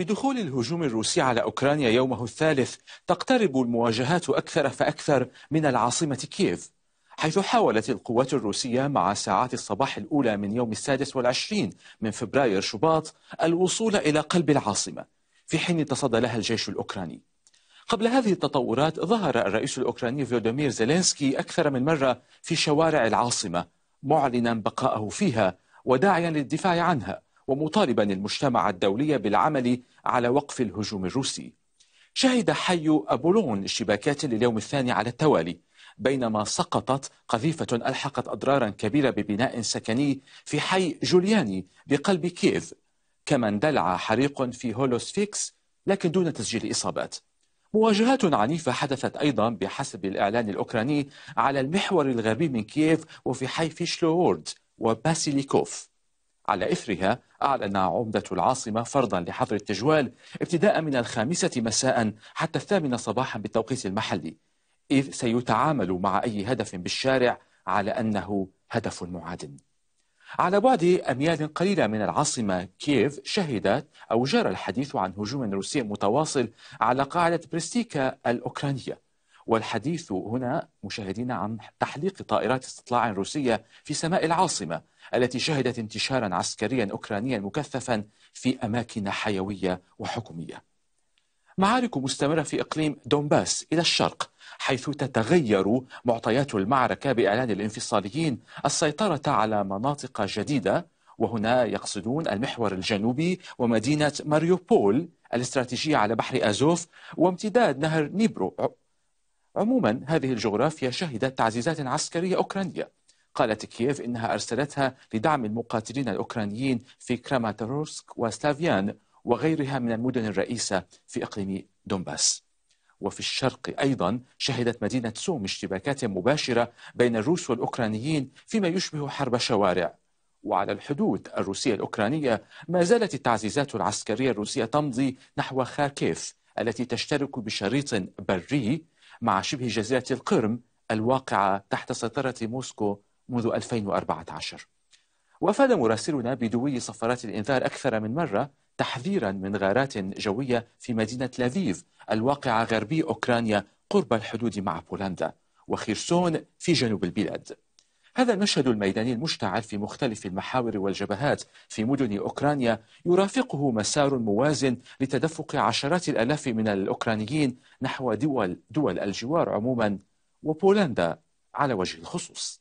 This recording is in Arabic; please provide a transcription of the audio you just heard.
بدخول الهجوم الروسي على أوكرانيا يومه الثالث تقترب المواجهات أكثر فأكثر من العاصمة كييف حيث حاولت القوات الروسية مع ساعات الصباح الأولى من يوم السادس والعشرين من فبراير شباط الوصول إلى قلب العاصمة في حين تصدى لها الجيش الأوكراني قبل هذه التطورات ظهر الرئيس الأوكراني فيودومير زيلينسكي أكثر من مرة في شوارع العاصمة معلنا بقاءه فيها وداعيا للدفاع عنها ومطالبا المجتمع الدولي بالعمل على وقف الهجوم الروسي شهد حي أبولون اشتباكات لليوم الثاني على التوالي بينما سقطت قذيفة ألحقت أضرارا كبيرة ببناء سكني في حي جولياني بقلب كييف كما اندلع حريق في هولوسفيكس لكن دون تسجيل إصابات مواجهات عنيفة حدثت أيضا بحسب الإعلان الأوكراني على المحور الغربي من كييف وفي حي فيشلوورد وباسيليكوف على إثرها أعلن عمدة العاصمة فرضا لحظر التجوال ابتداء من الخامسة مساء حتى الثامنة صباحا بالتوقيت المحلي إذ سيتعامل مع أي هدف بالشارع على أنه هدف معاد على بعد أميال قليلة من العاصمة كييف شهدت أو جرى الحديث عن هجوم روسي متواصل على قاعدة بريستيكا الأوكرانية والحديث هنا مشاهدين عن تحليق طائرات استطلاع روسية في سماء العاصمة التي شهدت انتشارا عسكريا أوكرانيا مكثفا في أماكن حيوية وحكومية معارك مستمرة في إقليم دونباس إلى الشرق حيث تتغير معطيات المعركة بإعلان الانفصاليين السيطرة على مناطق جديدة وهنا يقصدون المحور الجنوبي ومدينة ماريوبول الاستراتيجية على بحر أزوف وامتداد نهر نيبرو عموما هذه الجغرافيا شهدت تعزيزات عسكرية أوكرانية قالت كييف إنها أرسلتها لدعم المقاتلين الأوكرانيين في كراماتروسك وسلافيان وغيرها من المدن الرئيسة في إقليم دونباس وفي الشرق أيضا شهدت مدينة سوم اشتباكات مباشرة بين الروس والأوكرانيين فيما يشبه حرب شوارع وعلى الحدود الروسية الأوكرانية ما زالت التعزيزات العسكرية الروسية تمضي نحو خاركيف التي تشترك بشريط بري مع شبه جزيرة القرم الواقعة تحت سيطرة موسكو منذ 2014 وافاد مراسلنا بدوي صفارات الانذار اكثر من مره تحذيرا من غارات جويه في مدينه لافيف الواقعه غربي اوكرانيا قرب الحدود مع بولندا وخيرسون في جنوب البلاد هذا المشهد الميداني المشتعل في مختلف المحاور والجبهات في مدن أوكرانيا يرافقه مسار موازن لتدفق عشرات الألاف من الأوكرانيين نحو دول, دول الجوار عموما وبولندا على وجه الخصوص